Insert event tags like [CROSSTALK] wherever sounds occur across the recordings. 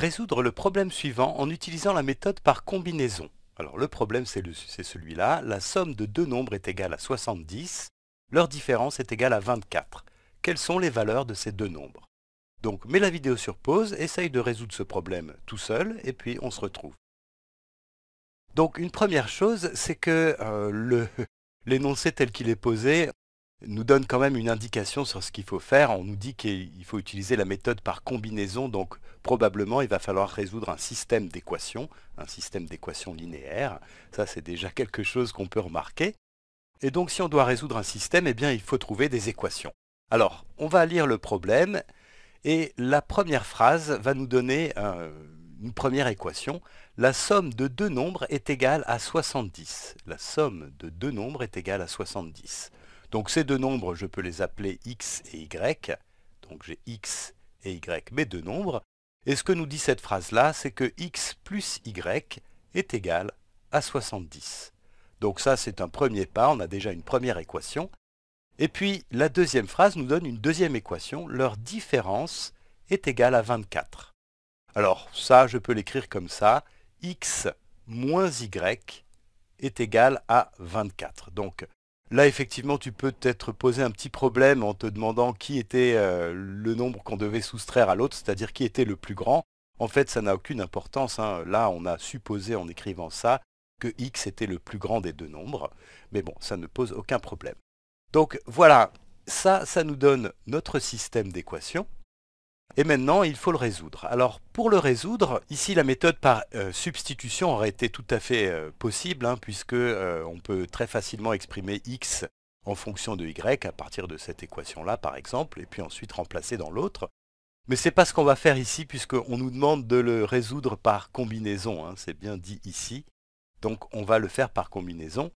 résoudre le problème suivant en utilisant la méthode par combinaison. Alors le problème c'est celui-là, la somme de deux nombres est égale à 70, leur différence est égale à 24. Quelles sont les valeurs de ces deux nombres Donc mets la vidéo sur pause, essaye de résoudre ce problème tout seul, et puis on se retrouve. Donc une première chose, c'est que euh, le [LAUGHS] l'énoncé tel qu'il est posé, nous donne quand même une indication sur ce qu'il faut faire. On nous dit qu'il faut utiliser la méthode par combinaison, donc probablement il va falloir résoudre un système d'équations, un système d'équations linéaires. Ça c'est déjà quelque chose qu'on peut remarquer. Et donc si on doit résoudre un système, eh bien il faut trouver des équations. Alors, on va lire le problème et la première phrase va nous donner une première équation. La somme de deux nombres est égale à 70. La somme de deux nombres est égale à 70. Donc ces deux nombres, je peux les appeler x et y. Donc j'ai x et y, mes deux nombres. Et ce que nous dit cette phrase-là, c'est que x plus y est égal à 70. Donc ça, c'est un premier pas, on a déjà une première équation. Et puis, la deuxième phrase nous donne une deuxième équation, leur différence est égale à 24. Alors ça, je peux l'écrire comme ça, x moins y est égal à 24. Donc Là, effectivement, tu peux peut-être poser un petit problème en te demandant qui était euh, le nombre qu'on devait soustraire à l'autre, c'est-à-dire qui était le plus grand. En fait, ça n'a aucune importance. Hein. Là, on a supposé en écrivant ça que x était le plus grand des deux nombres. Mais bon, ça ne pose aucun problème. Donc voilà, ça, ça nous donne notre système d'équations. Et maintenant, il faut le résoudre. Alors, pour le résoudre, ici, la méthode par euh, substitution aurait été tout à fait euh, possible, puisqu'on hein, puisque euh, on peut très facilement exprimer x en fonction de y à partir de cette équation-là, par exemple, et puis ensuite remplacer dans l'autre. Mais ce n'est pas ce qu'on va faire ici, puisqu'on nous demande de le résoudre par combinaison, hein, c'est bien dit ici. Donc, on va le faire par combinaison.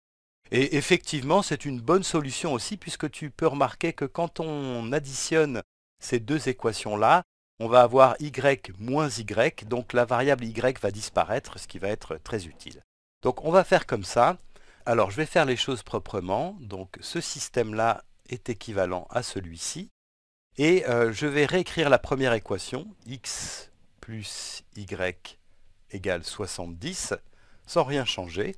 Et effectivement, c'est une bonne solution aussi, puisque tu peux remarquer que quand on additionne ces deux équations-là, on va avoir y moins y, donc la variable y va disparaître, ce qui va être très utile. Donc on va faire comme ça. Alors je vais faire les choses proprement. Donc ce système-là est équivalent à celui-ci. Et euh, je vais réécrire la première équation, x plus y égale 70, sans rien changer.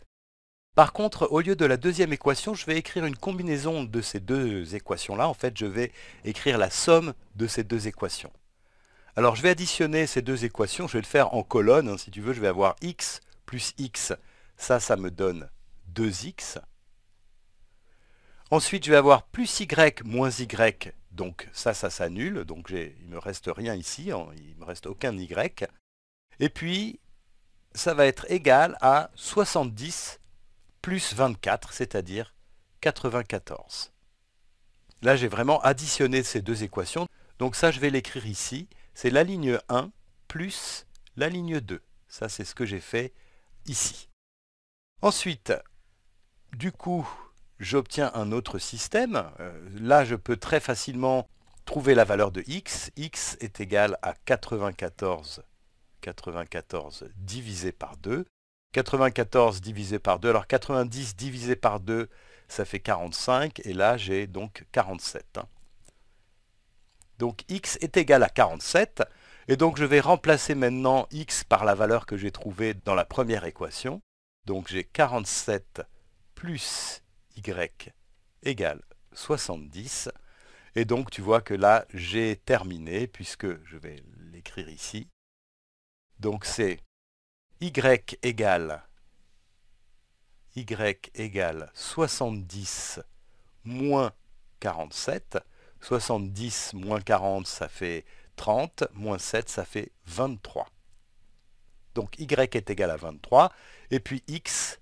Par contre, au lieu de la deuxième équation, je vais écrire une combinaison de ces deux équations-là. En fait, je vais écrire la somme de ces deux équations. Alors, je vais additionner ces deux équations. Je vais le faire en colonne. Hein. si tu veux, je vais avoir x plus x. Ça, ça me donne 2x. Ensuite, je vais avoir plus y moins y. Donc ça, ça s'annule. Donc il ne me reste rien ici. Hein. il ne me reste aucun y. Et puis, ça va être égal à 70 plus 24, c'est-à-dire 94. Là, j'ai vraiment additionné ces deux équations. Donc ça, je vais l'écrire ici. C'est la ligne 1 plus la ligne 2. Ça, c'est ce que j'ai fait ici. Ensuite, du coup, j'obtiens un autre système. Euh, là, je peux très facilement trouver la valeur de x. x est égal à 94, 94 divisé par 2. 94 divisé par 2, alors 90 divisé par 2, ça fait 45, et là j'ai donc 47. Donc x est égal à 47, et donc je vais remplacer maintenant x par la valeur que j'ai trouvée dans la première équation. Donc j'ai 47 plus y égale 70, et donc tu vois que là j'ai terminé, puisque je vais l'écrire ici. Donc c'est y égale y 70 moins 47. 70 moins 40, ça fait 30, moins 7, ça fait 23. Donc y est égal à 23, et puis x,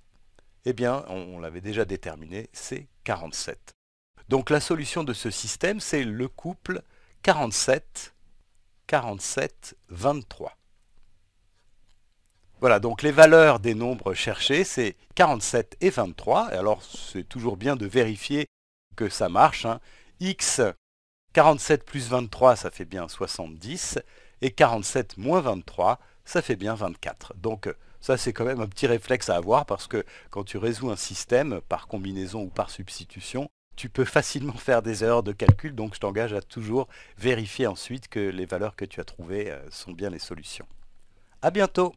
eh bien, on, on l'avait déjà déterminé, c'est 47. Donc la solution de ce système, c'est le couple 47, 47, 23. Voilà, donc les valeurs des nombres cherchés, c'est 47 et 23. Et alors, c'est toujours bien de vérifier que ça marche. Hein. X, 47 plus 23, ça fait bien 70. Et 47 moins 23, ça fait bien 24. Donc, euh, ça, c'est quand même un petit réflexe à avoir parce que quand tu résous un système par combinaison ou par substitution, tu peux facilement faire des erreurs de calcul, donc je t'engage à toujours vérifier ensuite que les valeurs que tu as trouvées euh, sont bien les solutions. À bientôt